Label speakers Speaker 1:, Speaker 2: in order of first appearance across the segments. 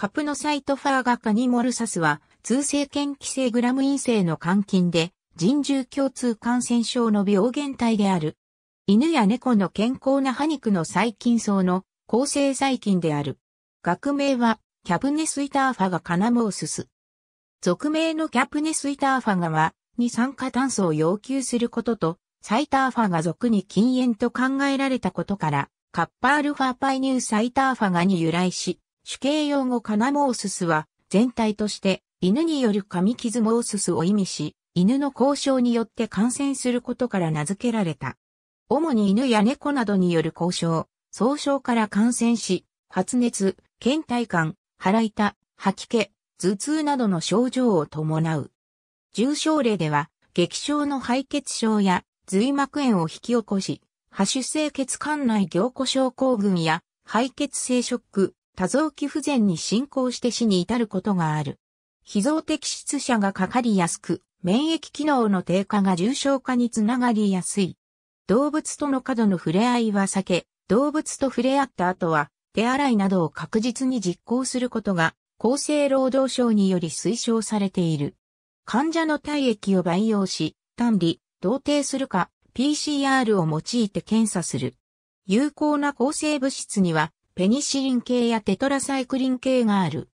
Speaker 1: カプノサイトファーガカニモルサスは、通性検規制グラム陰性の監禁で、人獣共通感染症の病原体である。犬や猫の健康な歯肉の細菌層の抗生細菌である。学名は、キャプネスイターファガカナモースス。俗名のキャプネスイターファガは、二酸化炭素を要求することと、サイターファガ俗に禁煙と考えられたことから、カッパアルファパイニューサイターファガに由来し、主形用語カナモーススは、全体として犬による噛み傷モーススを意味し、犬の交渉によって感染することから名付けられた。主に犬や猫などによる交渉、総症から感染し、発熱、倦怠感、腹痛、吐き気、頭痛などの症状を伴う。重症例では、激症の敗血症や髄膜炎を引き起こし、破種性血管内凝固症候群や敗血性ショック、多臓器不全に進行して死に至ることがある。非臓的出者がかかりやすく、免疫機能の低下が重症化につながりやすい。動物との過度の触れ合いは避け、動物と触れ合った後は、手洗いなどを確実に実行することが、厚生労働省により推奨されている。患者の体液を培養し、管理、同定するか、PCR を用いて検査する。有効な抗生物質には、ペニシリン系やテトラサイクリン系がある。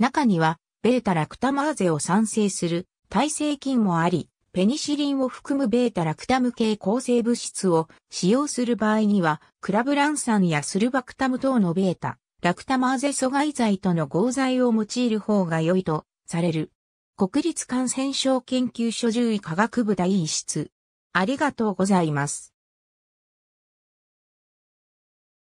Speaker 1: 中には、ベータラクタマーゼを産生する耐性菌もあり、ペニシリンを含むベータラクタム系抗生物質を使用する場合には、クラブラン酸やスルバクタム等のベータ、ラクタマーゼ阻害剤との合剤を用いる方が良いとされる。国立感染症研究所獣医科学部第一室。ありがとうございます。